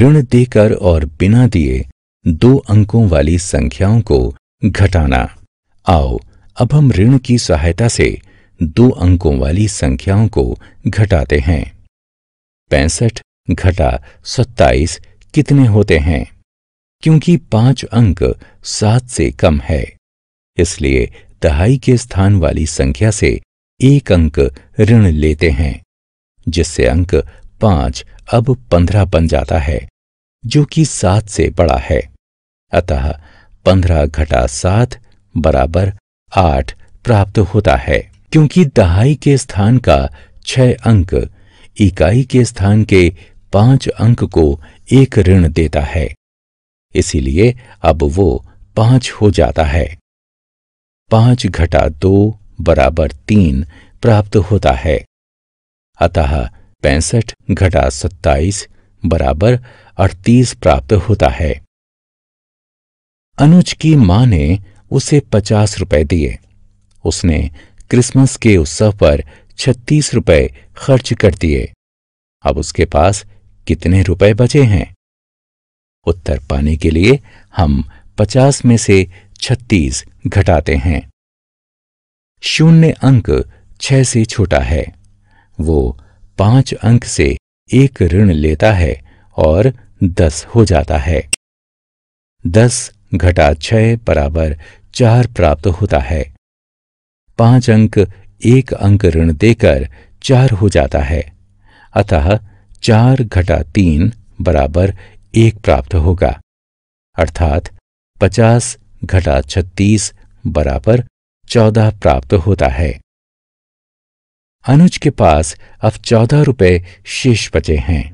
ऋण देकर और बिना दिए दो अंकों वाली संख्याओं को घटाना आओ अब हम ऋण की सहायता से दो अंकों वाली संख्याओं को घटाते हैं पैंसठ घटा सत्ताईस कितने होते हैं क्योंकि पांच अंक सात से कम है इसलिए दहाई के स्थान वाली संख्या से एक अंक ऋण लेते हैं जिससे अंक पांच अब पंद्रह बन जाता है जो कि सात से बड़ा है अतः पंद्रह घटा सात बराबर आठ प्राप्त होता है क्योंकि दहाई के स्थान का छह अंक इकाई के स्थान के पांच अंक को एक ऋण देता है इसीलिए अब वो पांच हो जाता है पांच घटा दो बराबर तीन प्राप्त होता है अतः पैंसठ घटा सत्ताईस बराबर अड़तीस प्राप्त होता है अनुज की मां ने उसे पचास रुपए दिए उसने क्रिसमस के उत्सव पर छत्तीस रुपए खर्च कर दिए अब उसके पास कितने रुपए बचे हैं उत्तर पाने के लिए हम पचास में से छत्तीस घटाते हैं शून्य अंक छह से छोटा है वो पांच अंक से एक ऋण लेता है और दस हो जाता है दस घटा छह बराबर चार प्राप्त होता है पांच अंक एक अंक ऋण देकर चार हो जाता है अतः चार घटा तीन बराबर एक प्राप्त होगा अर्थात पचास घटा छत्तीस बराबर चौदह प्राप्त होता है अनुज के पास अब चौदह रुपए शेष बचे हैं